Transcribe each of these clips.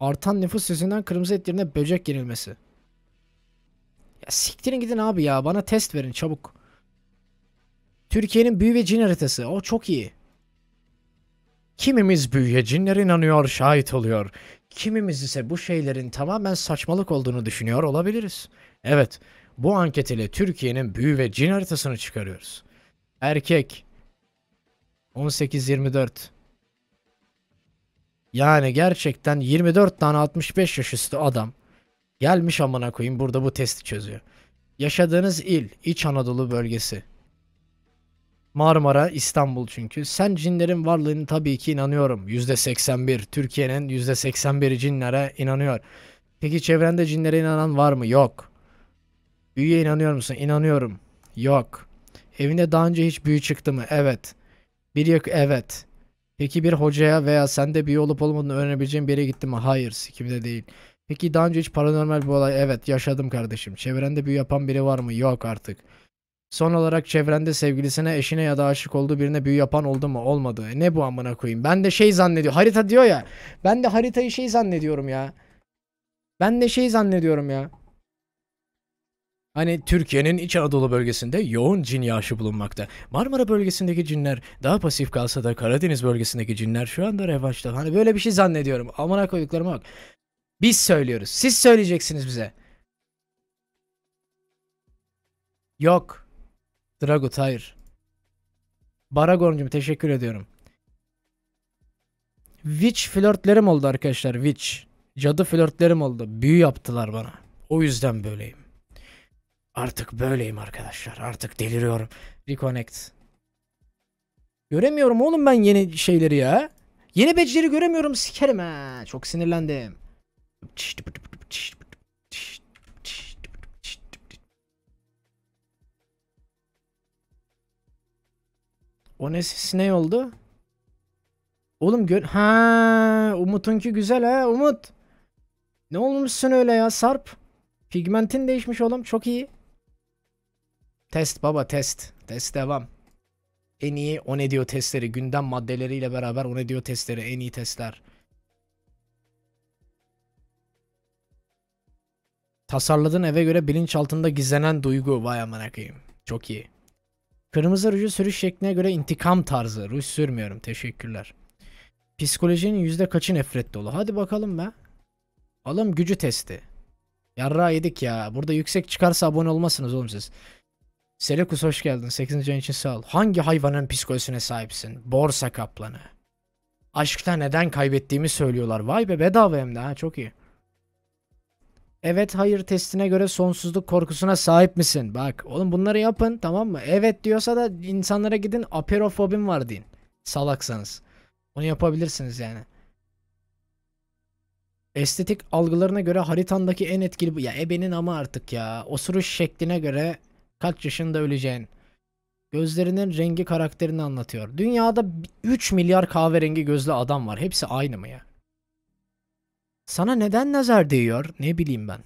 Artan nüfus yüzünden kırmızı etlerine böcek yenilmesi. Ya siktirin gidin abi ya. Bana test verin çabuk. Türkiye'nin büyü ve cin haritası. O çok iyi. Kimimiz büyüye cinlere inanıyor, şahit oluyor. Kimimiz ise bu şeylerin tamamen saçmalık olduğunu düşünüyor olabiliriz. Evet, bu anket ile Türkiye'nin büyü ve cin haritasını çıkarıyoruz. Erkek 18-24 yani gerçekten 24 tane 65 yaş üstü adam gelmiş amına koyayım burada bu testi çözüyor. Yaşadığınız il, İç Anadolu bölgesi. Marmara, İstanbul çünkü. Sen cinlerin varlığını tabii ki inanıyorum. %81. Türkiye'nin %81'i cinlere inanıyor. Peki çevrende cinlere inanan var mı? Yok. Büyüye inanıyor musun? İnanıyorum. Yok. Evinde daha önce hiç büyü çıktı mı? Evet. Bir yok evet. Peki bir hocaya veya sende bir olup olmadığını öğrenebileceğin bir yere gittin mi? Hayır, sikimde değil. Peki daha önce hiç paranormal bir olay? Evet, yaşadım kardeşim. Çevrende büyü yapan biri var mı? Yok artık. Son olarak çevrende sevgilisine, eşine ya da aşık olduğu birine büyü yapan oldu mu? Olmadı. E, ne bu amına koyayım? Ben de şey zannediyor. Harita diyor ya. Ben de haritayı şey zannediyorum ya. Ben de şey zannediyorum ya. Hani Türkiye'nin İç Anadolu bölgesinde yoğun cin yağışı bulunmakta. Marmara bölgesindeki cinler daha pasif kalsa da Karadeniz bölgesindeki cinler şu anda revaçta. Hani böyle bir şey zannediyorum. Amına koyduklarıma bak. Biz söylüyoruz. Siz söyleyeceksiniz bize. Yok. Dragut hayır. Baragoncum teşekkür ediyorum. Witch flörtlerim oldu arkadaşlar. Witch. Cadı flörtlerim oldu. Büyü yaptılar bana. O yüzden böyleyim. Artık böyleyim arkadaşlar. Artık deliriyorum. Reconnect. Göremiyorum oğlum ben yeni şeyleri ya. Yeni beceri göremiyorum sikerim ha. Çok sinirlendim. O ne ses ne oldu? Oğlum gör... Ha, Umut'unki güzel ha Umut. Ne olmuşsun öyle ya Sarp? Pigmentin değişmiş oğlum çok iyi. Test baba test. Test devam. En iyi o ne diyor testleri. Gündem maddeleriyle beraber o ne diyor testleri. En iyi testler. Tasarladığın eve göre bilinç altında gizlenen duygu. Vay amına koyayım. Çok iyi. Kırmızı ruju sürüş şekline göre intikam tarzı. Ruj sürmüyorum. Teşekkürler. Psikolojinin yüzde kaçı nefret dolu? Hadi bakalım be. Alım gücü testi. Yarra yedik ya. Burada yüksek çıkarsa abone olmasınız oğlum siz. Selekus hoş geldin. 8. ayın için sağ ol. Hangi hayvanın psikolojisine sahipsin? Borsa kaplanı. Aşkta neden kaybettiğimi söylüyorlar. Vay be bedava hem de ha çok iyi. Evet hayır testine göre sonsuzluk korkusuna sahip misin? Bak oğlum bunları yapın tamam mı? Evet diyorsa da insanlara gidin aperofobim var deyin. Salaksanız. Bunu yapabilirsiniz yani. Estetik algılarına göre haritandaki en etkili... Ya ebenin ama artık ya. Osuruş şekline göre kaç yaşında öleceğin. Gözlerinin rengi karakterini anlatıyor. Dünyada 3 milyar kahverengi gözlü adam var. Hepsi aynı mı ya? Sana neden nazar değiyor? Ne bileyim ben.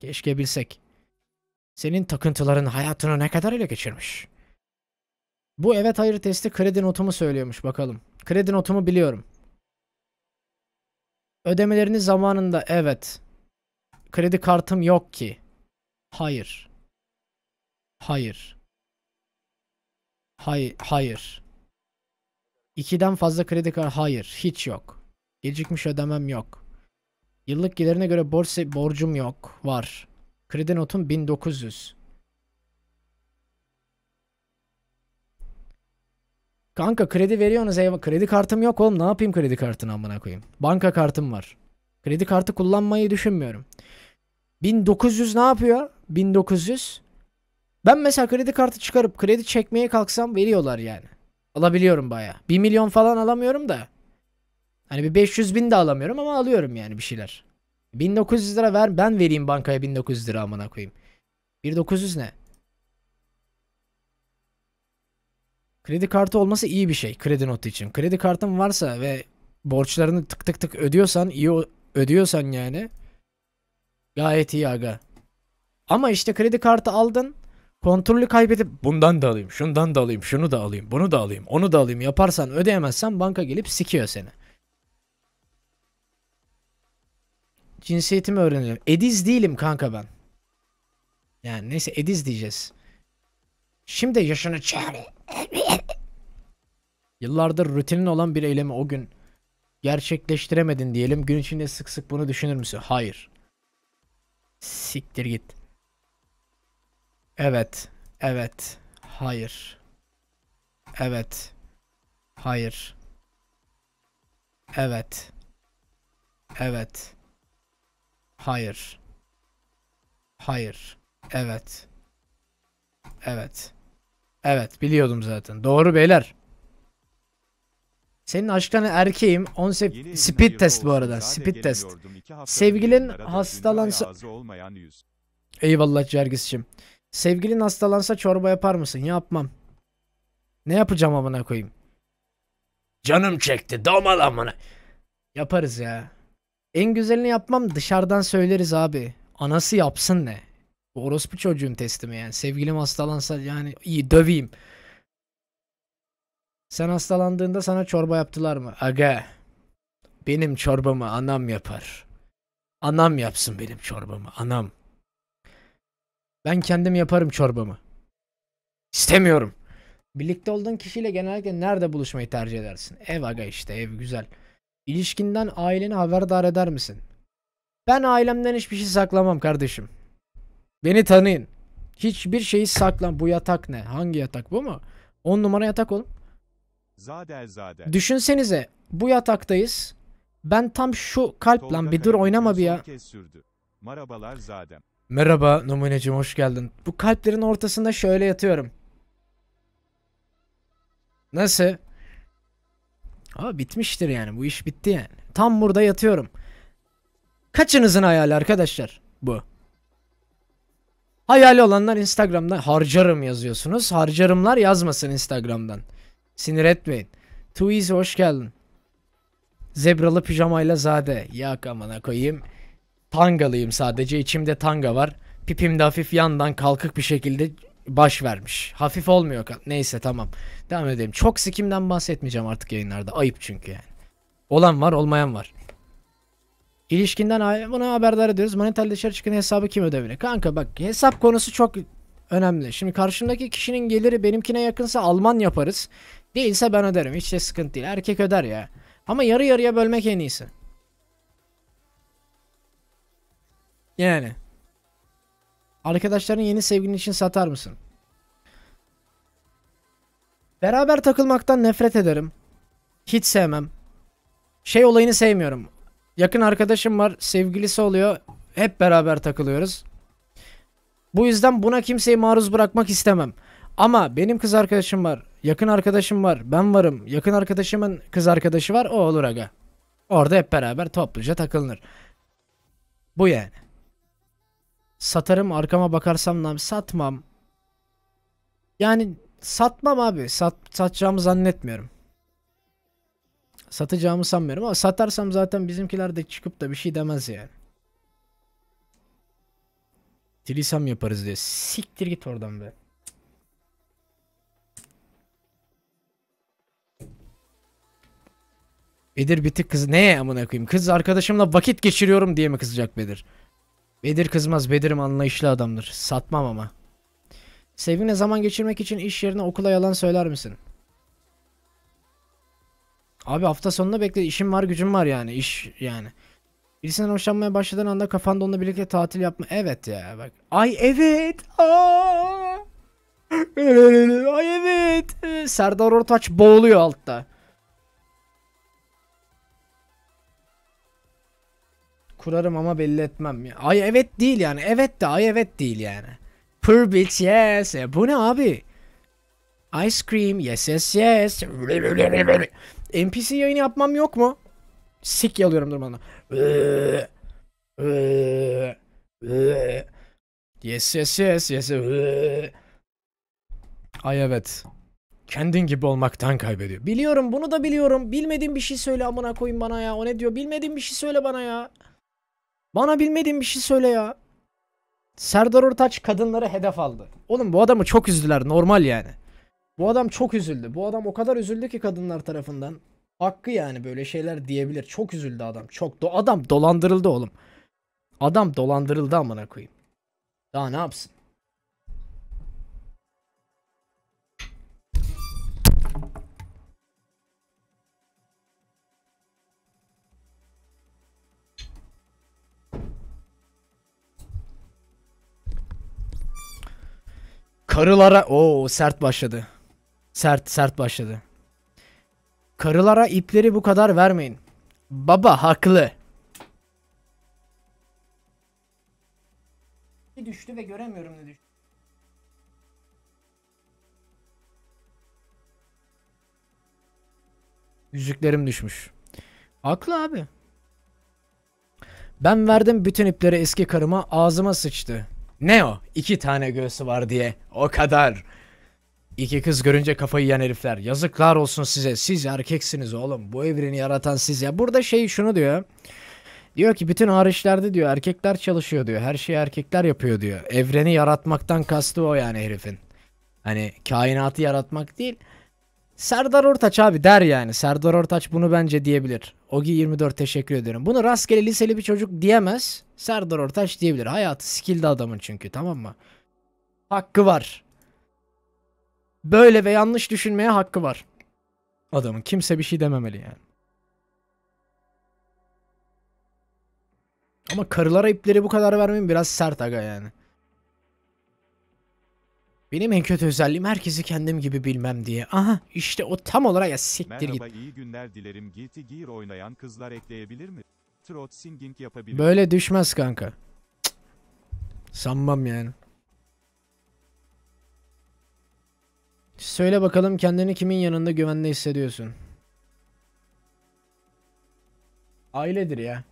Keşke bilsek. Senin takıntıların hayatını ne kadar ele geçirmiş. Bu evet hayır testi kredi notumu söylüyormuş bakalım. Kredi notumu biliyorum. Ödemelerini zamanında evet. Kredi kartım yok ki. Hayır. Hayır. Hayır. Hayır. İkiden fazla kredi kartı hayır. Hiç yok. Gecikmiş ödemem yok. Yıllık gelirine göre borsa borcum yok. Var. Kredi notum 1900. Kanka kredi veriyorsunuz eyvah. Kredi kartım yok oğlum. Ne yapayım kredi kartını amına koyayım? Banka kartım var. Kredi kartı kullanmayı düşünmüyorum. 1900 ne yapıyor? 1900 ben mesela kredi kartı çıkarıp kredi çekmeye kalksam veriyorlar yani. Alabiliyorum baya. 1 milyon falan alamıyorum da. Hani bir 500 bin de alamıyorum ama alıyorum yani bir şeyler. 1900 lira ver ben vereyim bankaya 1900 lira amına koyayım. 1900 ne? Kredi kartı olması iyi bir şey kredi notu için. Kredi kartın varsa ve borçlarını tık tık tık ödüyorsan, iyi ödüyorsan yani gayet iyi aga. Ama işte kredi kartı aldın Kontrolü kaybedip bundan da alayım, şundan da alayım, şunu da alayım, bunu da alayım, onu da alayım yaparsan ödeyemezsen banka gelip sikiyor seni. Cinsiyetimi öğreniyorum Ediz değilim kanka ben. Yani neyse Ediz diyeceğiz. Şimdi yaşını çare. Yıllardır rutinin olan bir eylemi o gün gerçekleştiremedin diyelim. Gün içinde sık sık bunu düşünür müsün? Hayır. Siktir git. Evet. Evet. Hayır. Evet. Hayır. Evet. Evet. Hayır. Hayır. Evet. Evet. Evet, biliyordum zaten. Doğru beyler. Senin aşkına erkeğim. 10 speed test bu arada. Speed test. Sevgilin hastalansa... Eyvallah Cergis'cim. Sevgilin hastalansa çorba yapar mısın? Yapmam. Ne yapacağım amına koyayım? Canım çekti domal amına. Yaparız ya. En güzelini yapmam dışarıdan söyleriz abi. Anası yapsın ne? orospu çocuğun testimi yani. Sevgilim hastalansa yani iyi döveyim. Sen hastalandığında sana çorba yaptılar mı? Aga. Benim çorbamı anam yapar. Anam yapsın benim çorbamı. Anam. Ben kendim yaparım çorbamı. İstemiyorum. Birlikte olduğun kişiyle genellikle nerede buluşmayı tercih edersin? Ev aga işte ev güzel. İlişkinden aileni haberdar eder misin? Ben ailemden hiçbir şey saklamam kardeşim. Beni tanıyın. Hiçbir şeyi saklan. Bu yatak ne? Hangi yatak bu mu? 10 numara yatak oğlum. Zadel zadel. Düşünsenize bu yataktayız. Ben tam şu kalp Tolga lan bir dur oynama bir ya. Marabalar zadem. Merhaba numunecim hoş geldin. Bu kalplerin ortasında şöyle yatıyorum. Nasıl? Abi bitmiştir yani bu iş bitti yani. Tam burada yatıyorum. Kaçınızın hayali arkadaşlar bu. Hayali olanlar Instagram'da harcarım yazıyorsunuz. Harcarımlar yazmasın Instagram'dan. Sinir etmeyin. Tuiz hoş geldin. Zebralı pijamayla zade. Yak amına koyayım. Tangalıyım sadece. içimde tanga var. Pipim de hafif yandan kalkık bir şekilde baş vermiş. Hafif olmuyor. Neyse tamam. Devam edelim. Çok sikimden bahsetmeyeceğim artık yayınlarda. Ayıp çünkü yani. Olan var olmayan var. İlişkinden buna haberdar ediyoruz. Manital dışarı çıkan hesabı kim ödebilir? Kanka bak hesap konusu çok önemli. Şimdi karşımdaki kişinin geliri benimkine yakınsa Alman yaparız. Değilse ben öderim. Hiç de sıkıntı değil. Erkek öder ya. Ama yarı yarıya bölmek en iyisi. Yani. Arkadaşların yeni sevgilin için satar mısın? Beraber takılmaktan nefret ederim. Hiç sevmem. Şey olayını sevmiyorum. Yakın arkadaşım var, sevgilisi oluyor. Hep beraber takılıyoruz. Bu yüzden buna kimseyi maruz bırakmak istemem. Ama benim kız arkadaşım var, yakın arkadaşım var, ben varım. Yakın arkadaşımın kız arkadaşı var, o olur aga. Orada hep beraber topluca takılınır. Bu yani. Satarım arkama bakarsam lan satmam. Yani satmam abi. Sat, satacağımı zannetmiyorum. Satacağımı sanmıyorum ama satarsam zaten bizimkiler de çıkıp da bir şey demez yani. Trisam yaparız diye. Siktir git oradan be. Bedir bitik kız ne amına koyayım? Kız arkadaşımla vakit geçiriyorum diye mi kızacak Bedir? Bedir kızmaz Bedir'im anlayışlı adamdır. Satmam ama. Sevgine zaman geçirmek için iş yerine okula yalan söyler misin? Abi hafta sonunda bekle işim var gücüm var yani iş yani. Birisinden hoşlanmaya başladığın anda kafanda onunla birlikte tatil yapma. Evet ya bak. Ay evet. Aa! Ay evet. Serdar Ortaç boğuluyor altta. kurarım ama belli etmem. Ya. Ay evet değil yani. Evet de ay evet değil yani. Per bitch yes. E, bu ne abi? Ice cream yes yes yes. NPC yayını yapmam yok mu? Sik yalıyorum durmadan. yes yes yes yes. Ay evet. Kendin gibi olmaktan kaybediyor. Biliyorum bunu da biliyorum. Bilmediğim bir şey söyle amına koyun bana ya. O ne diyor? Bilmediğim bir şey söyle bana ya. Bana bilmediğin bir şey söyle ya. Serdar Ortaç kadınları hedef aldı. Oğlum bu adamı çok üzdüler normal yani. Bu adam çok üzüldü. Bu adam o kadar üzüldü ki kadınlar tarafından. Hakkı yani böyle şeyler diyebilir. Çok üzüldü adam. Çok do adam dolandırıldı oğlum. Adam dolandırıldı amına koyayım. Daha ne yapsın? Karılara o sert başladı. Sert sert başladı. Karılara ipleri bu kadar vermeyin. Baba haklı. Düştü ve göremiyorum ne düştü. Yüzüklerim düşmüş. Haklı abi. Ben verdim bütün ipleri eski karıma ağzıma sıçtı. Ne o? İki tane göğsü var diye. O kadar. İki kız görünce kafayı yan herifler. Yazıklar olsun size. Siz erkeksiniz oğlum. Bu evreni yaratan siz ya. Burada şey şunu diyor. Diyor ki bütün hariçlerde diyor erkekler çalışıyor diyor. Her şeyi erkekler yapıyor diyor. Evreni yaratmaktan kastı o yani herifin. Hani kainatı yaratmak değil. Serdar Ortaç abi der yani. Serdar Ortaç bunu bence diyebilir. Ogi 24 teşekkür ediyorum. Bunu rastgele liseli bir çocuk diyemez. Serdar Ortaç diyebilir. Hayatı skill'de adamın çünkü tamam mı? Hakkı var. Böyle ve yanlış düşünmeye hakkı var. Adamın kimse bir şey dememeli yani. Ama karılara ipleri bu kadar vermeyin biraz sert aga yani. Benim en kötü özelliğim herkesi kendim gibi bilmem diye. Aha işte o tam olarak ya siktir git. Merhaba iyi günler dilerim. Guilty Gear oynayan kızlar ekleyebilir mi? Trot singing yapabilir. Böyle düşmez kanka. Cık. Sanmam yani. Söyle bakalım kendini kimin yanında güvende hissediyorsun? Ailedir ya.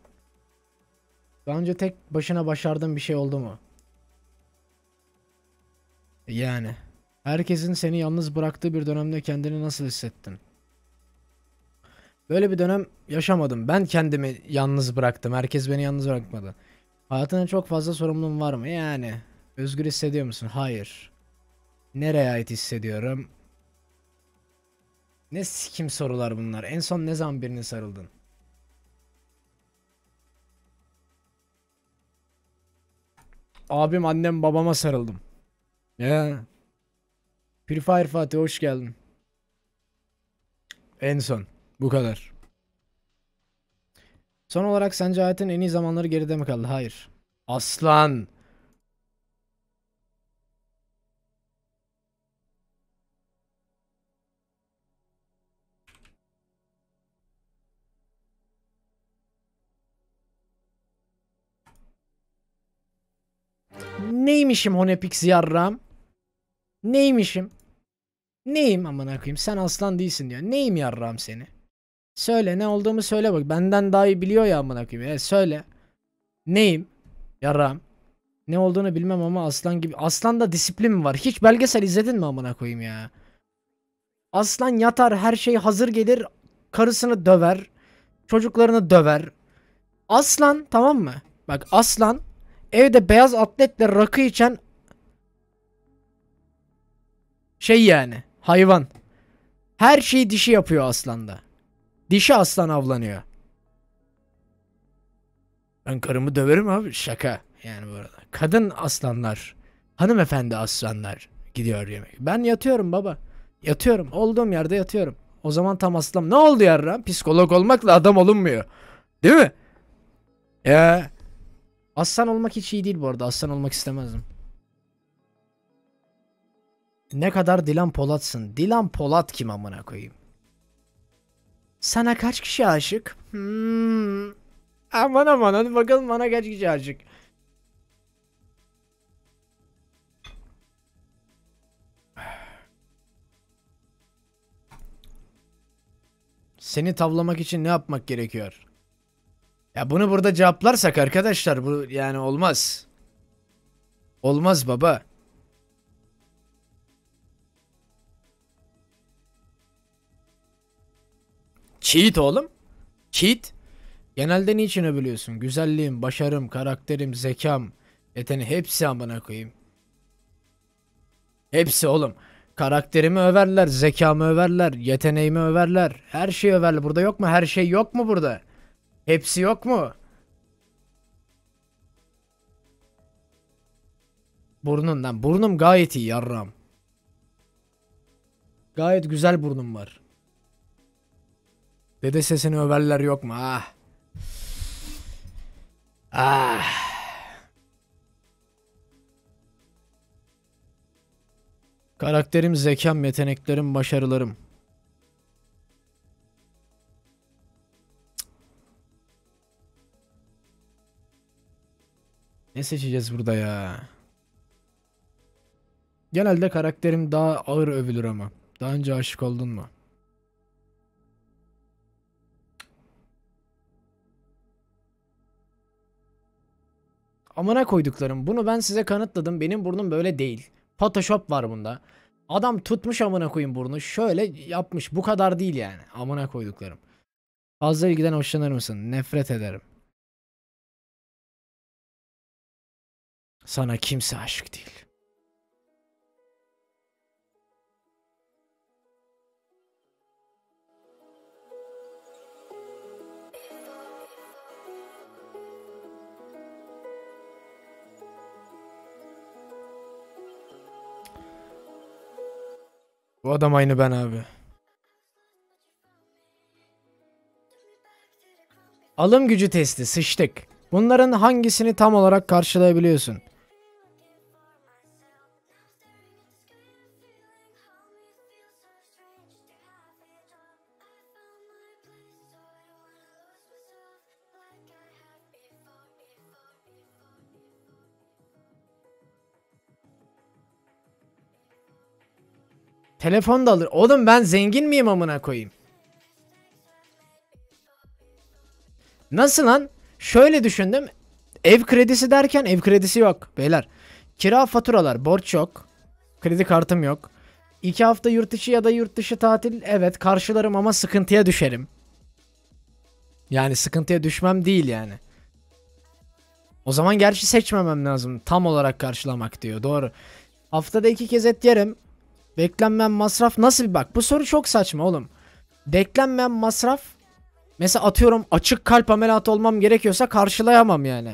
Daha önce tek başına başardığın bir şey oldu mu? Yani. Herkesin seni yalnız bıraktığı bir dönemde kendini nasıl hissettin? Böyle bir dönem yaşamadım. Ben kendimi yalnız bıraktım. Herkes beni yalnız bırakmadı. Hayatına çok fazla sorumluluğun var mı? Yani. Özgür hissediyor musun? Hayır. Nereye ait hissediyorum? Ne kim sorular bunlar. En son ne zaman birine sarıldın? Abim annem babama sarıldım. He. Free Fire Fatih hoş geldin. En son. Bu kadar. Son olarak sence hayatın en iyi zamanları geride mi kaldı? Hayır. Aslan. Neymişim Honepix yarram? Neymişim? Neyim amına koyayım? Sen aslan değilsin diyor. Neyim yarram seni? Söyle ne olduğumu söyle bak. Benden daha iyi biliyor ya amına koyayım. E söyle. Neyim? Yarram. Ne olduğunu bilmem ama aslan gibi. Aslanda disiplin mi var? Hiç belgesel izledin mi amına koyayım ya? Aslan yatar her şey hazır gelir. Karısını döver. Çocuklarını döver. Aslan tamam mı? Bak aslan Evde beyaz atletle rakı içen şey yani hayvan. Her şeyi dişi yapıyor aslanda. Dişi aslan avlanıyor. Ben karımı döverim abi şaka yani bu arada. Kadın aslanlar, hanımefendi aslanlar gidiyor yemek. Ben yatıyorum baba. Yatıyorum. Olduğum yerde yatıyorum. O zaman tam aslan. Ne oldu yarra? Psikolog olmakla adam olunmuyor. Değil mi? Ya Aslan olmak hiç iyi değil bu arada. Aslan olmak istemezdim. Ne kadar Dilan Polat'sın. Dilan Polat kim amına koyayım? Sana kaç kişi aşık? Hmm. Aman aman hadi bakalım bana kaç kişi aşık. Seni tavlamak için ne yapmak gerekiyor? Ya bunu burada cevaplarsak arkadaşlar bu yani olmaz. Olmaz baba. Cheat oğlum. Cheat. Genelde niçin övülüyorsun? Güzelliğim, başarım, karakterim, zekam, yeteneğim hepsi amına koyayım. Hepsi oğlum. Karakterimi överler, zekamı överler, yeteneğimi överler. Her şeyi överler. Burada yok mu? Her şey yok mu burada? Hepsi yok mu? Burnundan. Burnum gayet iyi yarram. Gayet güzel burnum var. Dede sesini överler yok mu? Ah. Ah. Karakterim, zekam, yeteneklerim, başarılarım. Ne seçeceğiz burada ya? Genelde karakterim daha ağır övülür ama. Daha önce aşık oldun mu? Amına koyduklarım. Bunu ben size kanıtladım. Benim burnum böyle değil. Photoshop var bunda. Adam tutmuş amına koyayım burnu. Şöyle yapmış. Bu kadar değil yani. Amına koyduklarım. Fazla ilgiden hoşlanır mısın? Nefret ederim. Sana kimse aşık değil. Bu adam aynı ben abi. Alım gücü testi sıçtık. Bunların hangisini tam olarak karşılayabiliyorsun? Telefon da alır. Oğlum ben zengin miyim amına koyayım? Nasıl lan? Şöyle düşündüm. Ev kredisi derken ev kredisi yok beyler. Kira faturalar, borç yok. Kredi kartım yok. İki hafta yurt dışı ya da yurt dışı tatil evet karşılarım ama sıkıntıya düşerim. Yani sıkıntıya düşmem değil yani. O zaman gerçi seçmemem lazım. Tam olarak karşılamak diyor. Doğru. Haftada iki kez et yerim. Beklenmeyen masraf nasıl bir bak bu soru çok saçma oğlum. Beklenmeyen masraf mesela atıyorum açık kalp ameliyatı olmam gerekiyorsa karşılayamam yani.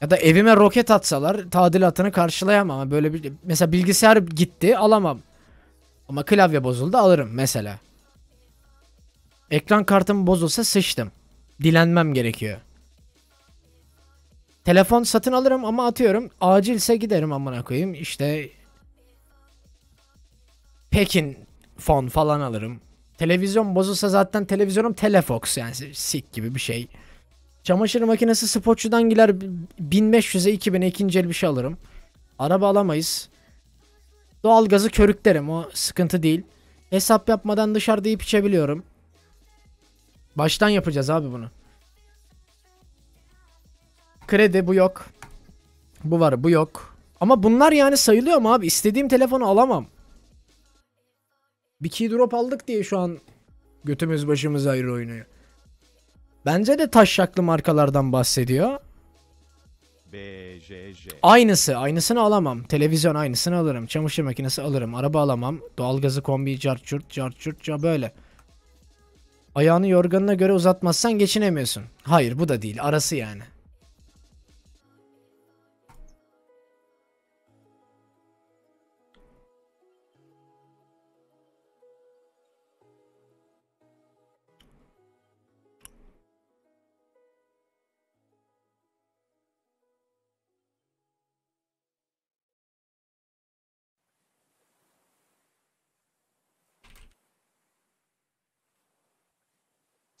Ya da evime roket atsalar tadilatını karşılayamam. Böyle bir mesela bilgisayar gitti alamam. Ama klavye bozuldu alırım mesela. Ekran kartım bozulsa sıçtım. Dilenmem gerekiyor. Telefon satın alırım ama atıyorum acilse giderim amına koyayım. İşte Pekin fon falan alırım. Televizyon bozulsa zaten televizyonum Telefox yani sik gibi bir şey. Çamaşır makinesi sporçudan gider 1500'e 2000'e ikinci el bir şey alırım. Araba alamayız. Doğalgazı körüklerim o sıkıntı değil. Hesap yapmadan dışarıda yiyip içebiliyorum. Baştan yapacağız abi bunu. Kredi bu yok. Bu var bu yok. Ama bunlar yani sayılıyor mu abi? İstediğim telefonu alamam bir key drop aldık diye şu an götümüz başımız ayrı oynuyor. Bence de taşşaklı markalardan bahsediyor. BJJ. Aynısı. Aynısını alamam. Televizyon aynısını alırım. Çamaşır makinesi alırım. Araba alamam. Doğalgazı kombi carçurt carçurt ca böyle. Ayağını yorganına göre uzatmazsan geçinemiyorsun. Hayır bu da değil. Arası yani.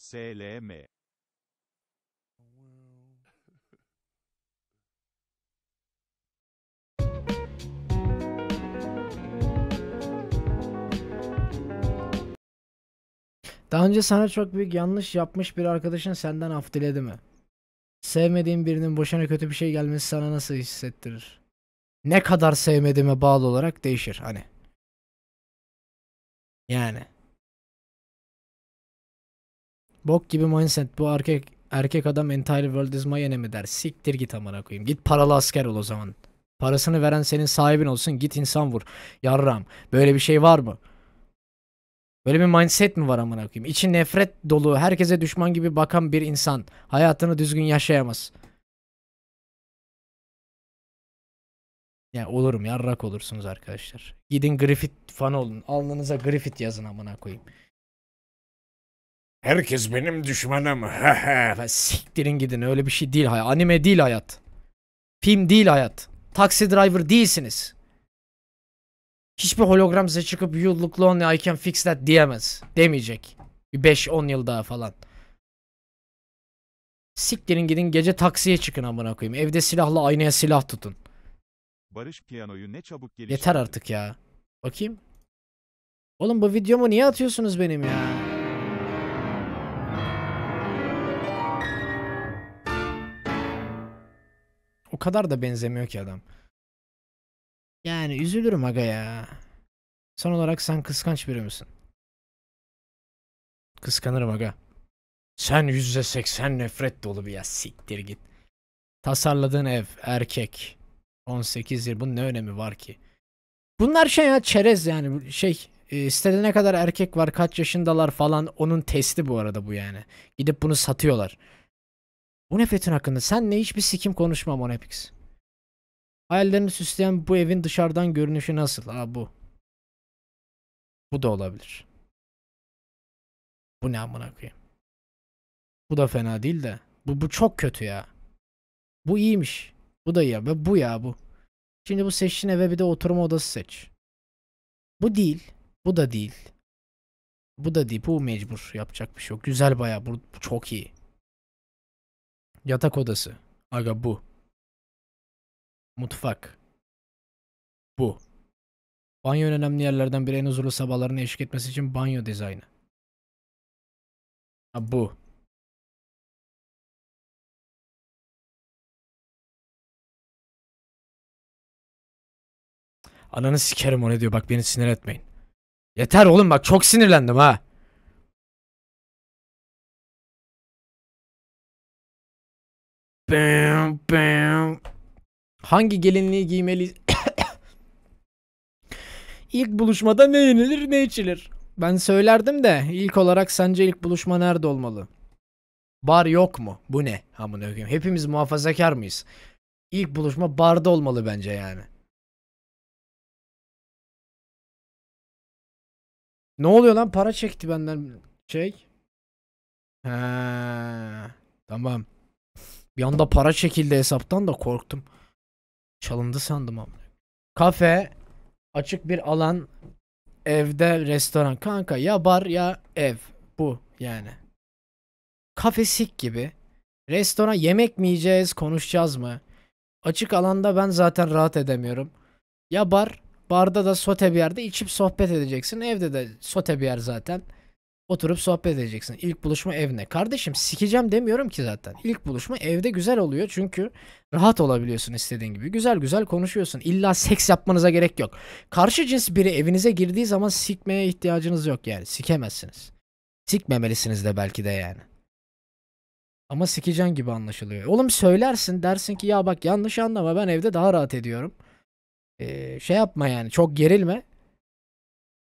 SLM Daha önce sana çok büyük yanlış yapmış bir arkadaşın senden af diledi mi? Sevmediğin birinin boşuna kötü bir şey gelmesi sana nasıl hissettirir? Ne kadar sevmediğime bağlı olarak değişir hani. Yani. Bok gibi mindset bu erkek erkek adam entire world is my enemy der. Siktir git amına koyayım. Git paralı asker ol o zaman. Parasını veren senin sahibin olsun. Git insan vur. Yarram. Böyle bir şey var mı? Böyle bir mindset mi var amına koyayım? İçi nefret dolu, herkese düşman gibi bakan bir insan hayatını düzgün yaşayamaz. Ya yani olurum yarrak olursunuz arkadaşlar. Gidin Griffith fan olun. Alnınıza Griffith yazın amına koyayım. Herkes benim düşmanım. Siktirin gidin öyle bir şey değil hayat. Anime değil hayat. Film değil hayat. Taxi driver değilsiniz. Hiçbir hologram size çıkıp you look lonely I can fix that diyemez. Demeyecek. Bir 5-10 yıl daha falan. Siktirin gidin gece taksiye çıkın amına koyayım. Evde silahla aynaya silah tutun. Barış piyanoyu ne çabuk geliştirdi. Yeter artık ya. Bakayım. Oğlum bu videomu niye atıyorsunuz benim ya? o kadar da benzemiyor ki adam. Yani üzülürüm aga ya. Son olarak sen kıskanç biri misin? Kıskanırım aga. Sen yüzde seksen nefret dolu bir ya siktir git. Tasarladığın ev erkek. 18 yıl bunun ne önemi var ki? Bunlar şey ya çerez yani şey e, istediğine kadar erkek var kaç yaşındalar falan onun testi bu arada bu yani. Gidip bunu satıyorlar. Bu nefetin hakkında Sen senle hiçbir sikim konuşma Onepix. Hayallerini süsleyen bu evin dışarıdan görünüşü nasıl? Aa bu. Bu da olabilir. Bu ne amına koyayım. Bu da fena değil de. Bu, bu çok kötü ya. Bu iyiymiş. Bu da iyi ya. Bu ya bu. Şimdi bu seçtiğin eve bir de oturma odası seç. Bu değil. Bu da değil. Bu da değil. Bu mecbur. Yapacak bir şey yok. Güzel baya. Bu, bu çok iyi. Yatak odası. Aga bu. Mutfak. Bu. Banyo en önemli yerlerden biri en huzurlu sabahlarına eşlik etmesi için banyo dizaynı. Ha, bu. Ananı sikerim onu diyor bak beni sinir etmeyin. Yeter oğlum bak çok sinirlendim ha. Bam, bam. Hangi gelinliği giymeli? İlk buluşmada ne yenilir ne içilir? Ben söylerdim de ilk olarak sence ilk buluşma nerede olmalı? Bar yok mu? Bu ne? Amına koyayım. Hepimiz muhafazakar mıyız? İlk buluşma barda olmalı bence yani. Ne oluyor lan? Para çekti benden şey. Ha, tamam. Bir anda para çekildi hesaptan da korktum. Çalındı sandım abi. Kafe, açık bir alan, evde restoran. Kanka ya bar ya ev. Bu yani. kafesik gibi. Restoran yemek mi yiyeceğiz, konuşacağız mı? Açık alanda ben zaten rahat edemiyorum. Ya bar, barda da sote bir yerde içip sohbet edeceksin. Evde de sote bir yer zaten. Oturup sohbet edeceksin. İlk buluşma ev Kardeşim sikeceğim demiyorum ki zaten. İlk buluşma evde güzel oluyor çünkü rahat olabiliyorsun istediğin gibi. Güzel güzel konuşuyorsun. İlla seks yapmanıza gerek yok. Karşı cins biri evinize girdiği zaman sikmeye ihtiyacınız yok yani. Sikemezsiniz. Sikmemelisiniz de belki de yani. Ama sikecen gibi anlaşılıyor. Oğlum söylersin dersin ki ya bak yanlış anlama ben evde daha rahat ediyorum. Ee, şey yapma yani çok gerilme.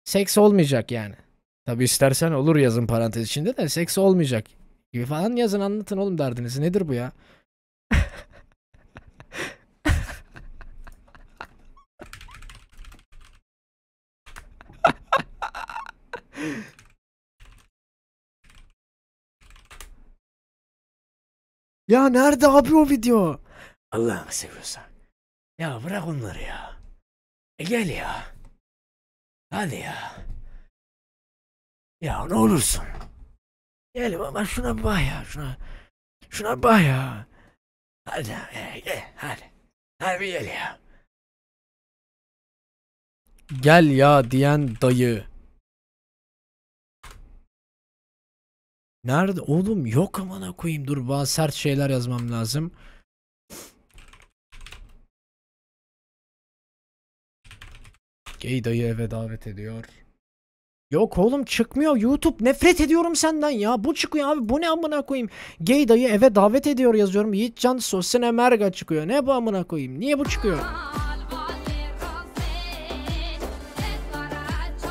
Seks olmayacak yani. Tabi istersen olur yazın parantez içinde de seks olmayacak gibi falan yazın anlatın oğlum derdinizi nedir bu ya? ya nerede abi o video? Allah'ını seviyorsan. Ya bırak onları ya. E gel ya. Hadi ya. Ya ne olursun. Gel baba şuna bak ya şuna. Şuna bak ya. Hadi gel hadi. Hadi bir gel ya. Gel ya diyen dayı. Nerede oğlum yok amına koyayım dur bazı sert şeyler yazmam lazım. Gay dayı eve davet ediyor. Yok oğlum çıkmıyor YouTube. Nefret ediyorum senden ya. Bu çıkıyor abi. Bu ne amına koyayım? Gay dayı eve davet ediyor yazıyorum. Yiğitcan Sosine Merga çıkıyor. Ne bu amına koyayım? Niye bu çıkıyor?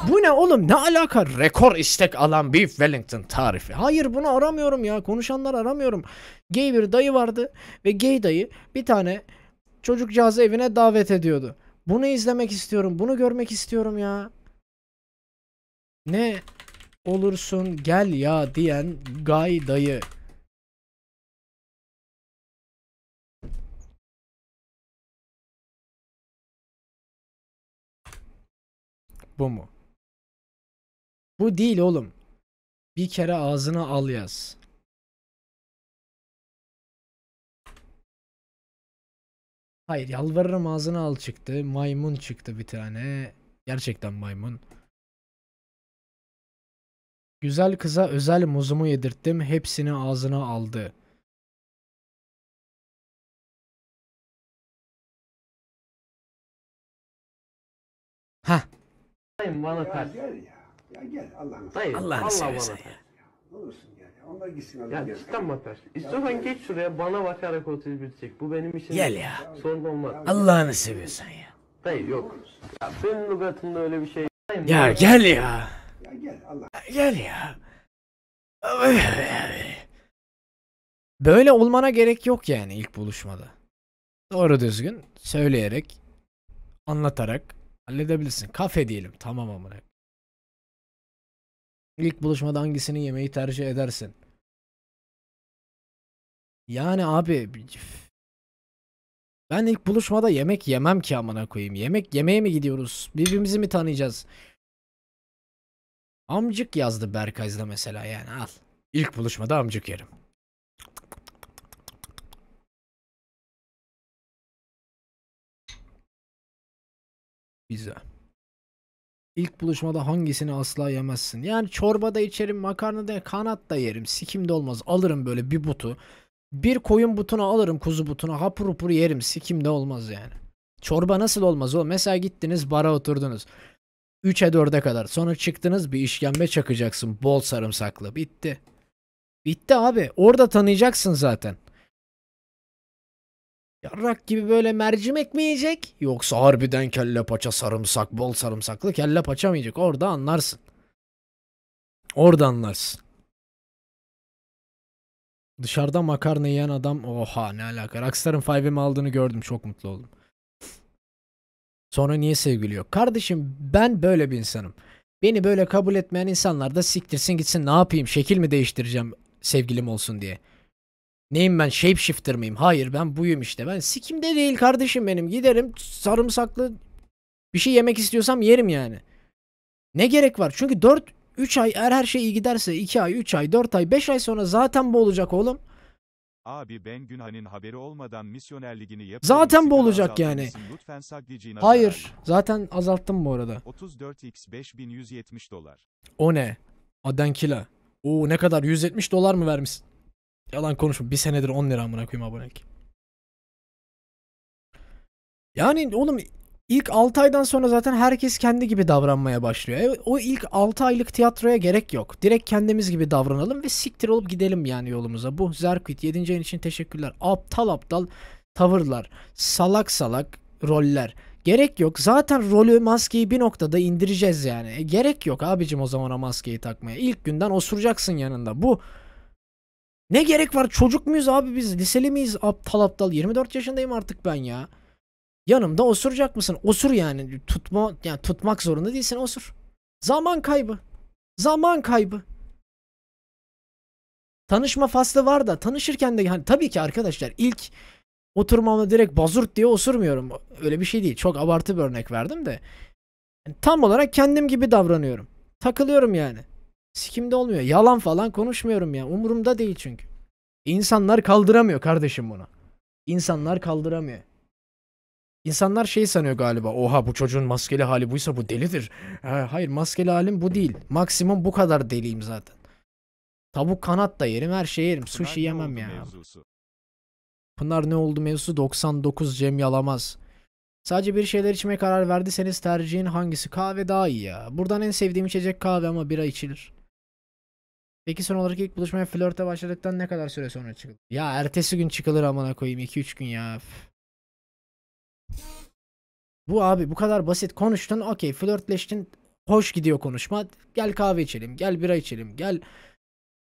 Bu ne oğlum? Ne alaka? Rekor istek alan Beef Wellington tarifi. Hayır bunu aramıyorum ya. Konuşanlar aramıyorum. Gay bir dayı vardı ve gay dayı bir tane çocukcağızı evine davet ediyordu. Bunu izlemek istiyorum. Bunu görmek istiyorum ya. Ne olursun gel ya diyen Gay dayı. Bu mu? Bu değil oğlum. Bir kere ağzına al yaz. Hayır yalvarırım ağzına al çıktı. Maymun çıktı bir tane. Gerçekten maymun. Güzel kıza özel muzumu yedirttim. Hepsini ağzına aldı. Ha. Dayım bana ters. Ya gel ya. Ya gel Allah'ını Dayım Allah'ını seversen ya. Olursun yani. Onlar gitsin. Ya cidden bana İstiyorsan geç şuraya bana bakarak otuz bitecek. Bu benim işim. Gel ya. Sorun olmaz. Allah'ını seviyorsan ya. Dayı yok. Ya benim lügatımda öyle bir şey. Dayım, ya gel ya gel Allah. Gel ya. Böyle olmana gerek yok yani ilk buluşmada. Doğru düzgün söyleyerek, anlatarak halledebilirsin. Kafe diyelim tamam amına. İlk buluşmada hangisini yemeği tercih edersin? Yani abi ben ilk buluşmada yemek yemem ki amına koyayım. Yemek yemeğe mi gidiyoruz? Birbirimizi mi tanıyacağız? Amcık yazdı Berkay'da mesela yani al. İlk buluşmada amcık yerim. Bize. İlk buluşmada hangisini asla yemezsin? Yani çorba da içerim, makarnada, da yerim. Sikimde olmaz. Alırım böyle bir butu. Bir koyun butunu alırım kuzu butunu. Hapur hapur yerim. Sikimde olmaz yani. Çorba nasıl olmaz o? Mesela gittiniz bara oturdunuz. 3'e 4'e kadar. Sonra çıktınız bir işkembe çakacaksın bol sarımsaklı. Bitti. Bitti abi. Orada tanıyacaksın zaten. Yarrak gibi böyle mercimek mi yiyecek? Yoksa harbiden kelle paça sarımsak, bol sarımsaklı kelle paça mı yiyecek? Orada anlarsın. Orada anlarsın. Dışarıda makarna yiyen adam oha ne alaka. Rockstar'ın 5M'imi aldığını gördüm çok mutlu oldum. Sonra niye sevgili yok? Kardeşim ben böyle bir insanım. Beni böyle kabul etmeyen insanlar da siktirsin gitsin ne yapayım şekil mi değiştireceğim sevgilim olsun diye. Neyim ben shapeshifter miyim? Hayır ben buyum işte. Ben sikimde değil kardeşim benim. Giderim sarımsaklı bir şey yemek istiyorsam yerim yani. Ne gerek var? Çünkü 4 3 ay eğer her şey iyi giderse 2 ay, 3 ay, 4 ay, 5 ay sonra zaten bu olacak oğlum. Abi ben Günhan'ın haberi olmadan misyonerligini yapıyorum. Zaten bu olacak yani. Lütfen saklayıcına Hayır. Zaten azalttım bu arada. 34x 5170 dolar. O ne? Adenkila. Oo ne kadar? 170 dolar mı vermişsin? Yalan konuşma. Bir senedir 10 lira amına koyayım abonelik. Yani oğlum İlk 6 aydan sonra zaten herkes kendi gibi davranmaya başlıyor. E, o ilk 6 aylık tiyatroya gerek yok. Direkt kendimiz gibi davranalım ve siktir olup gidelim yani yolumuza. Bu Zerkuit 7. ayın için teşekkürler. Aptal aptal tavırlar, salak salak roller. Gerek yok. Zaten rolü maskeyi bir noktada indireceğiz yani. E, gerek yok abicim o zaman o maskeyi takmaya. İlk günden osuracaksın yanında. Bu ne gerek var? Çocuk muyuz abi biz? Liseli miyiz? Aptal aptal. 24 yaşındayım artık ben ya. Yanımda osuracak mısın? Osur yani. Tutma yani tutmak zorunda değilsin osur. Zaman kaybı. Zaman kaybı. Tanışma faslı var da tanışırken de hani tabii ki arkadaşlar ilk oturmamda direkt bazurt diye osurmuyorum. Öyle bir şey değil. Çok abartı bir örnek verdim de. Yani tam olarak kendim gibi davranıyorum. Takılıyorum yani. Sikimde olmuyor. Yalan falan konuşmuyorum ya. Umurumda değil çünkü. İnsanlar kaldıramıyor kardeşim bunu. İnsanlar kaldıramıyor. İnsanlar şey sanıyor galiba. Oha bu çocuğun maskeli hali buysa bu delidir. Ha, hayır maskeli halim bu değil. Maksimum bu kadar deliyim zaten. Tavuk kanat da yerim her şey yerim. Sushi Pınar yemem ya. Mevzusu. Pınar ne oldu mevzusu 99 Cem Yalamaz. Sadece bir şeyler içmeye karar verdiyseniz tercihin hangisi? Kahve daha iyi ya. Buradan en sevdiğim içecek kahve ama bira içilir. Peki son olarak ilk buluşmaya flörte başladıktan ne kadar süre sonra çıkılır? Ya ertesi gün çıkılır amına koyayım 2-3 gün ya. Bu abi bu kadar basit konuştun okey flörtleştin hoş gidiyor konuşma gel kahve içelim gel bira içelim gel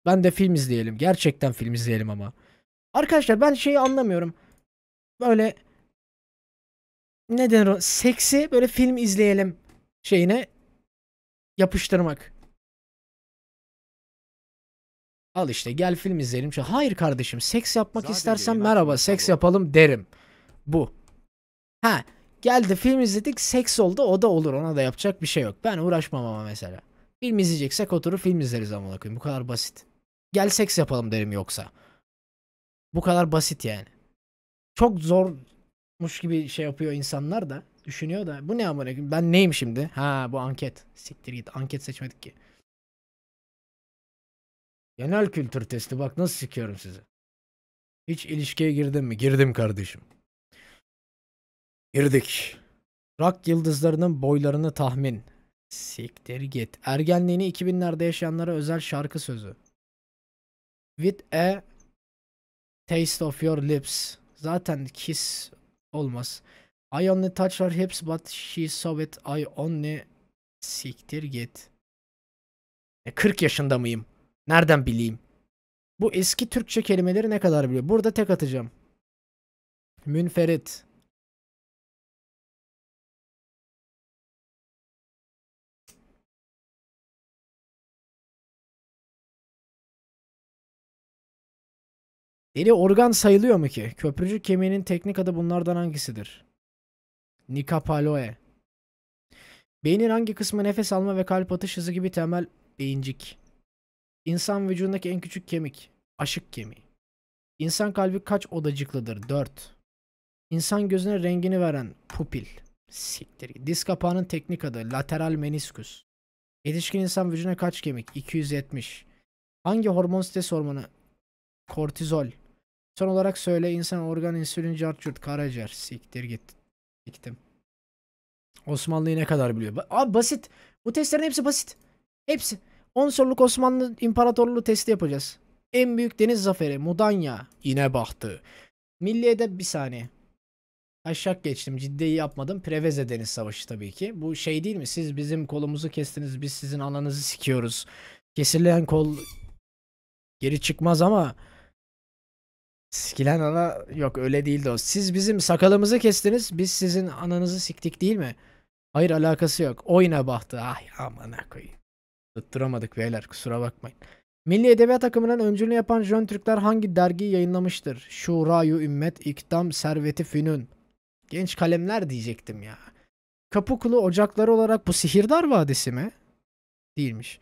ben de film izleyelim gerçekten film izleyelim ama. Arkadaşlar ben şeyi anlamıyorum böyle ne denir o seksi böyle film izleyelim şeyine yapıştırmak. Al işte gel film izleyelim. Hayır kardeşim seks yapmak Zaten istersen merhaba seks yapalım derim. Bu. Ha geldi film izledik seks oldu o da olur ona da yapacak bir şey yok. Ben uğraşmam ama mesela. Film izleyeceksek oturup film izleriz amına koyayım. Bu kadar basit. Gel seks yapalım derim yoksa. Bu kadar basit yani. Çok zormuş gibi şey yapıyor insanlar da. Düşünüyor da bu ne amına ben neyim şimdi? Ha bu anket. Siktir git anket seçmedik ki. Genel kültür testi bak nasıl sikiyorum sizi. Hiç ilişkiye girdin mi? Girdim kardeşim. Girdik. Rock yıldızlarının boylarını tahmin. Siktir git. Ergenliğini 2000'lerde yaşayanlara özel şarkı sözü. With a taste of your lips. Zaten kiss olmaz. I only touch her hips but she saw it. I only... Siktir git. 40 e, yaşında mıyım? Nereden bileyim? Bu eski Türkçe kelimeleri ne kadar biliyor? Burada tek atacağım. Münferit. Deri organ sayılıyor mu ki? Köprücük kemiğinin teknik adı bunlardan hangisidir? Nikapaloe. Beynin hangi kısmı nefes alma ve kalp atış hızı gibi temel beyincik? İnsan vücudundaki en küçük kemik. Aşık kemiği. İnsan kalbi kaç odacıklıdır? 4. İnsan gözüne rengini veren pupil. Siktir. Diz kapağının teknik adı lateral meniskus. Yetişkin insan vücuduna kaç kemik? 270. Hangi hormon stres hormonu kortizol. Son olarak söyle insan organ insülin cartçurt karaciğer. Siktir git. Siktim. Osmanlı'yı ne kadar biliyor? Ba Abi basit. Bu testlerin hepsi basit. Hepsi. 10 soruluk Osmanlı İmparatorluğu testi yapacağız. En büyük deniz zaferi Mudanya. Yine baktı. Milli Edeb bir saniye. Aşak geçtim. ciddiyi yapmadım. Preveze Deniz Savaşı tabii ki. Bu şey değil mi? Siz bizim kolumuzu kestiniz. Biz sizin ananızı sikiyoruz. Kesilen kol geri çıkmaz ama Sikilen ana yok öyle değildi o. Siz bizim sakalımızı kestiniz biz sizin ananızı siktik değil mi? Hayır alakası yok. Oyna bahtı. Ay aman koyayım. Tutturamadık beyler kusura bakmayın. Milli Edebiyat akımının öncülüğünü yapan Jön Türkler hangi dergiyi yayınlamıştır? Şurayu Ümmet, İkdam, Serveti Fünün. Genç kalemler diyecektim ya. Kapıkulu ocakları olarak bu Sihirdar Vadisi mi? Değilmiş.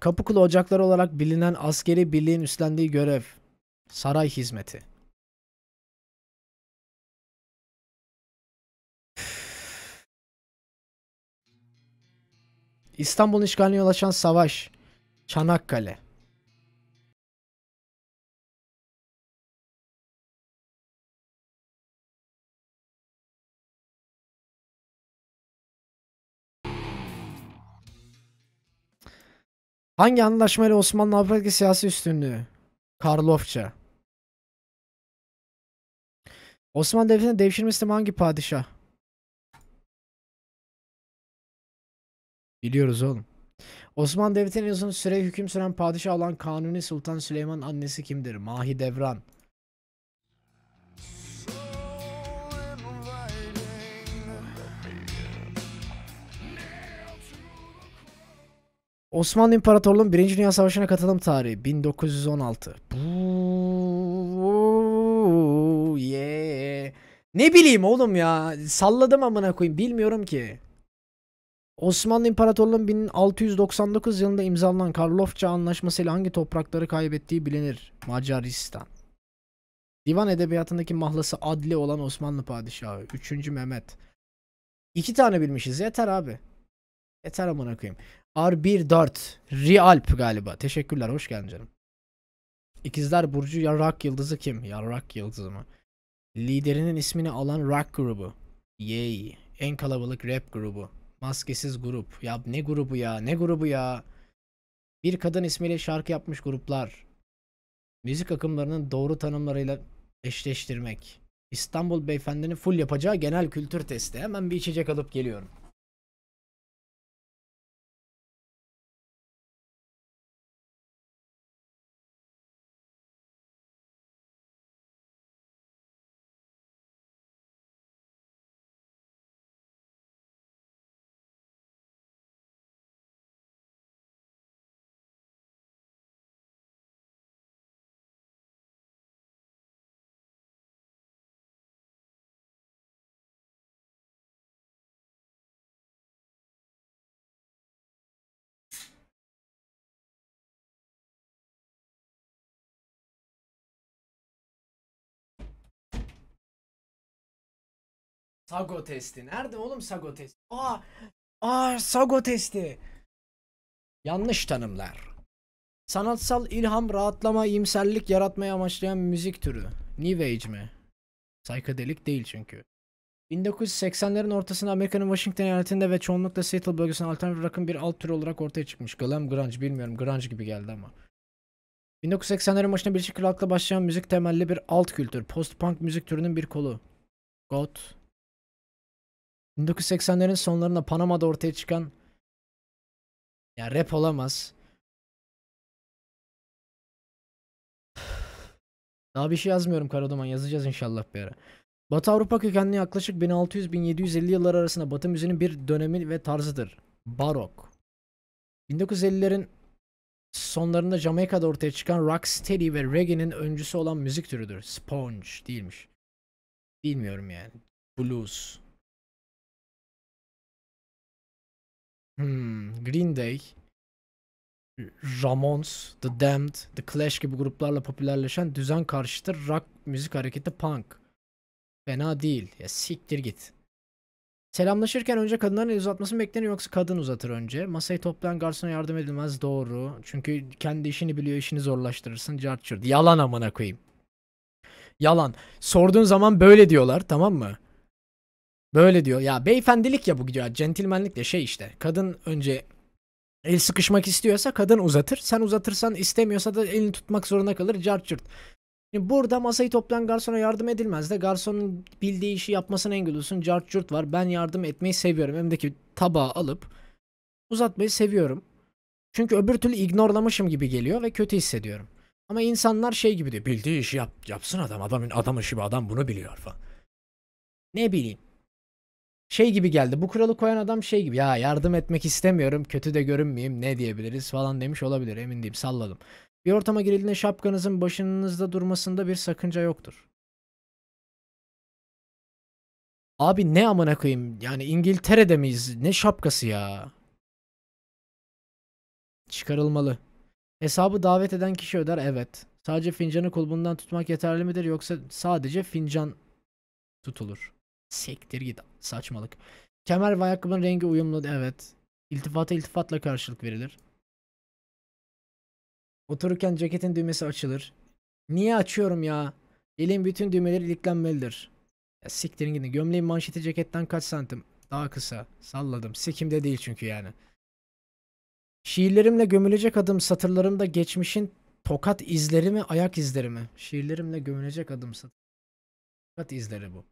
Kapıkulu ocakları olarak bilinen askeri birliğin üstlendiği görev, saray hizmeti. İstanbul'un işgaline yol açan savaş, Çanakkale. Hangi anlaşmayla Osmanlı Avrupa'daki siyasi üstünlüğü? Karlofça. Osmanlı Devleti'nin devşirmesi hangi padişah? Biliyoruz oğlum. Osmanlı Devleti'nin uzun süre hüküm süren padişah olan Kanuni Sultan Süleyman annesi kimdir? Mahidevran. Devran. Osmanlı İmparatorluğu'nun Birinci Dünya Savaşı'na katılım tarihi 1916. yeah. Ne bileyim oğlum ya. Salladım amına koyayım. Bilmiyorum ki. Osmanlı İmparatorluğu'nun 1699 yılında imzalanan Karlofça Anlaşması ile hangi toprakları kaybettiği bilinir. Macaristan. Divan edebiyatındaki mahlası adli olan Osmanlı padişahı 3. Mehmet. İki tane bilmişiz. Yeter abi. Yeter amına koyayım. R14 Rialp galiba. Teşekkürler. Hoş geldin canım. İkizler Burcu Yarrak Yıldızı kim? Yarrak Yıldızı mı? Liderinin ismini alan rock grubu. Yay. En kalabalık rap grubu. Maskesiz grup. Ya ne grubu ya? Ne grubu ya? Bir kadın ismiyle şarkı yapmış gruplar. Müzik akımlarının doğru tanımlarıyla eşleştirmek. İstanbul Beyefendi'nin full yapacağı genel kültür testi. Hemen bir içecek alıp geliyorum. Sago testi. Nerede oğlum Sago testi? Aa, aa Sago testi. Yanlış tanımlar. Sanatsal ilham, rahatlama, iyimserlik yaratmayı amaçlayan müzik türü. New Age mi? Psychedelic değil çünkü. 1980'lerin ortasında Amerika'nın Washington eyaletinde ve çoğunlukla Seattle bölgesinde alternatif rock'ın bir alt türü olarak ortaya çıkmış. Glam grunge bilmiyorum grunge gibi geldi ama. 1980'lerin başında Birleşik Krallık'ta başlayan müzik temelli bir alt kültür. Post-punk müzik türünün bir kolu. God, 1980'lerin sonlarında Panama'da ortaya çıkan ya rap olamaz. Daha bir şey yazmıyorum Karaduman yazacağız inşallah bir ara. Batı Avrupa kökenli yaklaşık 1600-1750 yıllar arasında Batı müziğinin bir dönemi ve tarzıdır. Barok. 1950'lerin sonlarında Jamaika'da ortaya çıkan rocksteady ve reggae'nin öncüsü olan müzik türüdür. Sponge değilmiş. Bilmiyorum yani. Blues. Hmm, Green Day, Ramones, The Damned, The Clash gibi gruplarla popülerleşen düzen karşıtı rock müzik hareketi punk. Fena değil. Ya siktir git. Selamlaşırken önce kadınların el uzatmasını mı bekleniyor yoksa kadın uzatır önce? Masayı toplayan garsona yardım edilmez doğru. Çünkü kendi işini biliyor işini zorlaştırırsın. Cartçurt. Yalan amına koyayım. Yalan. Sorduğun zaman böyle diyorlar tamam mı? Böyle diyor ya beyefendilik ya bu gidiyor. Centilmenlik de şey işte kadın önce el sıkışmak istiyorsa kadın uzatır. Sen uzatırsan istemiyorsa da elini tutmak zorunda kalır carçırt. Şimdi burada masayı toplayan garsona yardım edilmez de garsonun bildiği işi yapmasına engel olsun carçırt var. Ben yardım etmeyi seviyorum. Elimdeki tabağı alıp uzatmayı seviyorum. Çünkü öbür türlü ignorlamışım gibi geliyor ve kötü hissediyorum. Ama insanlar şey gibi diyor. Bildiği işi yap, yapsın adam. Adamın adam işi adam bunu biliyor falan. Ne bileyim şey gibi geldi. Bu kuralı koyan adam şey gibi ya yardım etmek istemiyorum kötü de görünmeyeyim ne diyebiliriz falan demiş olabilir emin değilim salladım. Bir ortama girildiğinde şapkanızın başınızda durmasında bir sakınca yoktur. Abi ne amına koyayım yani İngiltere'de miyiz ne şapkası ya. Çıkarılmalı. Hesabı davet eden kişi öder evet. Sadece fincanı kulbundan tutmak yeterli midir yoksa sadece fincan tutulur. Sektir git saçmalık. Kemer ve ayakkabının rengi uyumlu evet. İltifata iltifatla karşılık verilir. Otururken ceketin düğmesi açılır. Niye açıyorum ya? Elin bütün düğmeleri iliklenmelidir. Ya siktirin gidin. Gömleğin manşeti ceketten kaç santim? Daha kısa. Salladım. Sikimde değil çünkü yani. Şiirlerimle gömülecek adım satırlarımda geçmişin tokat izleri mi ayak izleri mi? Şiirlerimle gömülecek adım satır. Tokat izleri bu.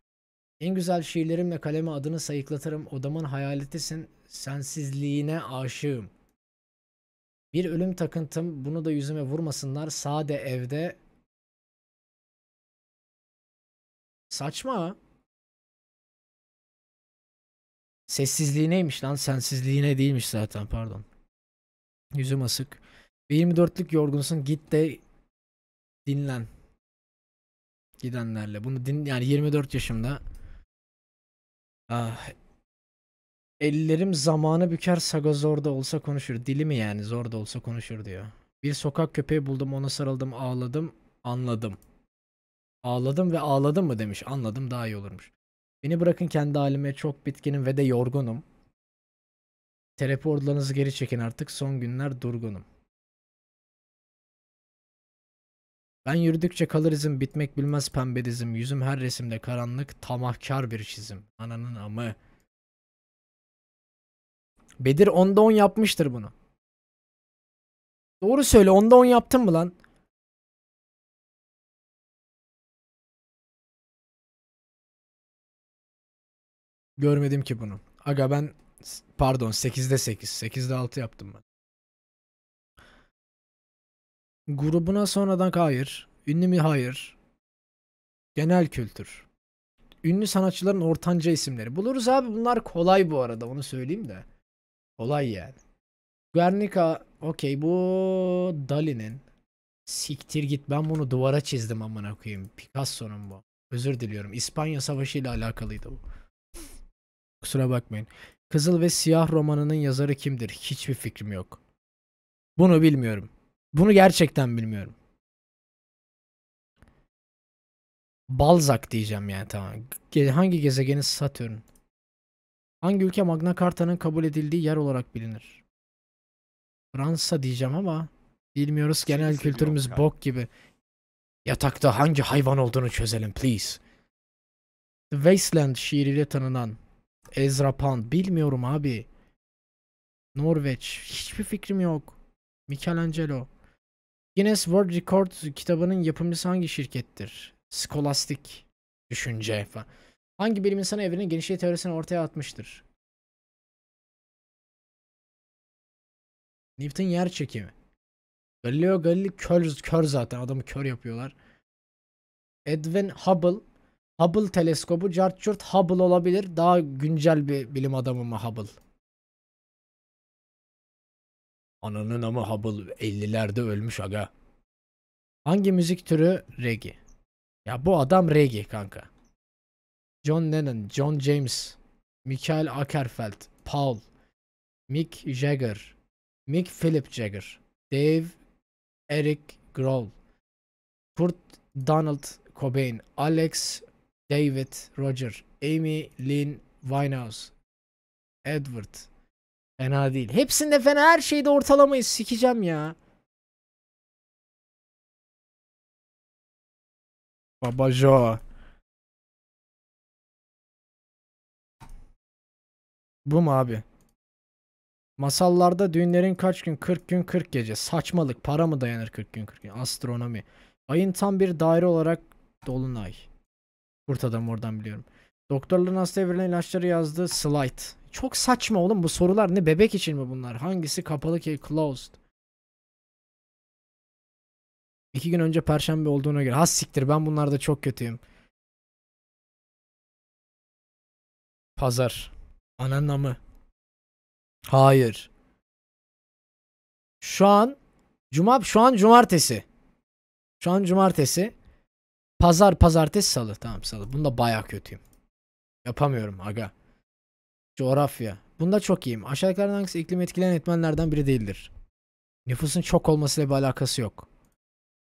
En güzel şiirlerimle kaleme adını sayıklatırım. Odamın hayaletisin, sensizliğine aşığım. Bir ölüm takıntım, bunu da yüzüme vurmasınlar. Sade evde. Saçma. Sessizliğineymiş lan, sensizliğine değilmiş zaten pardon. Yüzüm asık. 24'lük yorgunsun git de dinlen. Gidenlerle. Bunu din yani 24 yaşımda Ah. Ellerim zamanı büker saga zor da olsa konuşur. Dili mi yani zor da olsa konuşur diyor. Bir sokak köpeği buldum ona sarıldım ağladım anladım. Ağladım ve ağladım mı demiş. Anladım daha iyi olurmuş. Beni bırakın kendi halime çok bitkinim ve de yorgunum. Teleportlarınızı geri çekin artık son günler durgunum. Ben yürüdükçe kalır izim bitmek bilmez pembe dizim. Yüzüm her resimde karanlık tamahkar bir çizim. Ananın amı. Bedir onda 10 yapmıştır bunu. Doğru söyle onda 10 yaptın mı lan? Görmedim ki bunu. Aga ben pardon 8'de 8. 8'de 6 yaptım ben. Grubuna sonradan hayır. Ünlü mü hayır. Genel kültür. Ünlü sanatçıların ortanca isimleri. Buluruz abi bunlar kolay bu arada onu söyleyeyim de. Kolay yani. Guernica okey bu Dali'nin. Siktir git ben bunu duvara çizdim amına koyayım. Picasso'nun bu. Özür diliyorum. İspanya Savaşı ile alakalıydı bu. Kusura bakmayın. Kızıl ve Siyah romanının yazarı kimdir? Hiçbir fikrim yok. Bunu bilmiyorum. Bunu gerçekten bilmiyorum. Balzak diyeceğim yani tamam. hangi gezegeni Satürn? Hangi ülke Magna Carta'nın kabul edildiği yer olarak bilinir? Fransa diyeceğim ama bilmiyoruz genel Sizin kültürümüz bok gibi. Yatakta hangi hayvan olduğunu çözelim please. The Wasteland şiiriyle tanınan Ezra Pound bilmiyorum abi. Norveç hiçbir fikrim yok. Michelangelo Guinness World Record kitabının yapımcısı hangi şirkettir? Skolastik düşünce falan. Hangi bilim insanı evrenin genişliği teorisini ortaya atmıştır? Newton yer çekimi. Galileo Galilei kör, kör zaten adamı kör yapıyorlar. Edwin Hubble Hubble teleskobu chart Hubble olabilir. Daha güncel bir bilim adamı mı Hubble? Ananın ama Hubble 50'lerde ölmüş aga. Hangi müzik türü? Reggae. Ya bu adam reggae kanka. John Lennon, John James, Michael Ackerfeld, Paul, Mick Jagger, Mick Philip Jagger, Dave Eric Grohl, Kurt Donald Cobain, Alex David Roger, Amy Lynn Winehouse, Edward Fena değil. Hepsinde fena her şeyde ortalamayız. Sikeceğim ya. Babajo. Bu mu abi? Masallarda düğünlerin kaç gün? 40 gün 40 gece. Saçmalık. Para mı dayanır 40 gün 40 gün? Astronomi. Ayın tam bir daire olarak dolunay. Kurt adam oradan biliyorum. Doktorların hastaya verilen ilaçları yazdığı slide. Çok saçma oğlum bu sorular ne bebek için mi bunlar? Hangisi kapalı ki closed? İki gün önce perşembe olduğuna göre. has siktir ben bunlarda çok kötüyüm. Pazar. Ananla mı? Hayır. Şu an cuma şu an cumartesi. Şu an cumartesi. Pazar pazartesi salı. Tamam salı. Bunda baya kötüyüm. Yapamıyorum aga. Coğrafya. Bunda çok iyiyim. Aşağıdakilerden hangisi iklim etkileyen etmenlerden biri değildir? Nüfusun çok olmasıyla bir alakası yok.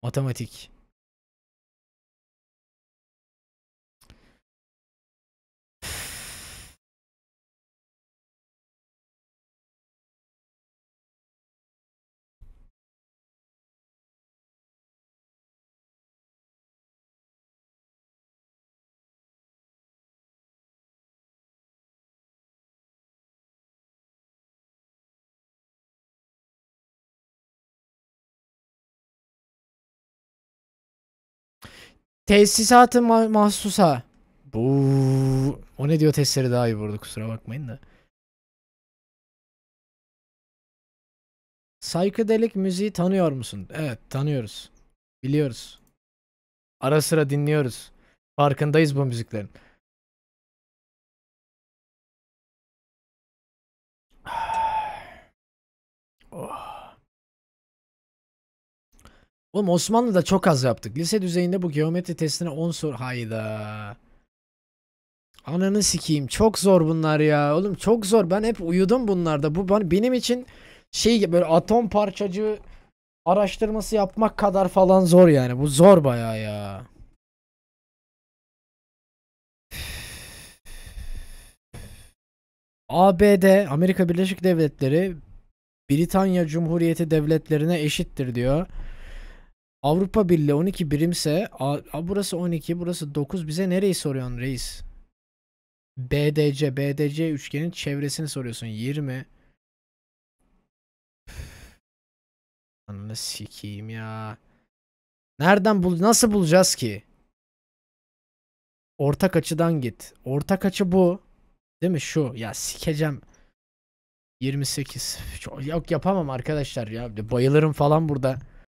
Matematik. Tesisatı ma mahsusa. Bu o ne diyor testleri daha iyi burada kusura bakmayın da. Psychedelic müziği tanıyor musun? Evet tanıyoruz. Biliyoruz. Ara sıra dinliyoruz. Farkındayız bu müziklerin. Oğlum Osmanlı'da çok az yaptık. Lise düzeyinde bu geometri testine 10 soru. Hayda. Ananı sikeyim. Çok zor bunlar ya. Oğlum çok zor. Ben hep uyudum bunlarda. Bu benim için şey böyle atom parçacı araştırması yapmak kadar falan zor yani. Bu zor bayağı ya. ABD, Amerika Birleşik Devletleri Britanya Cumhuriyeti devletlerine eşittir diyor. Avrupa Birliği 12 birimse a, a, burası 12 burası 9 bize nereyi soruyorsun reis? BDC BDC üçgenin çevresini soruyorsun 20 Ananı sikiyim ya. Nereden bul nasıl bulacağız ki? Ortak açıdan git. Ortak açı bu. Değil mi şu? Ya sikeceğim. 28. Çok, yok yapamam arkadaşlar ya. Bayılırım falan burada.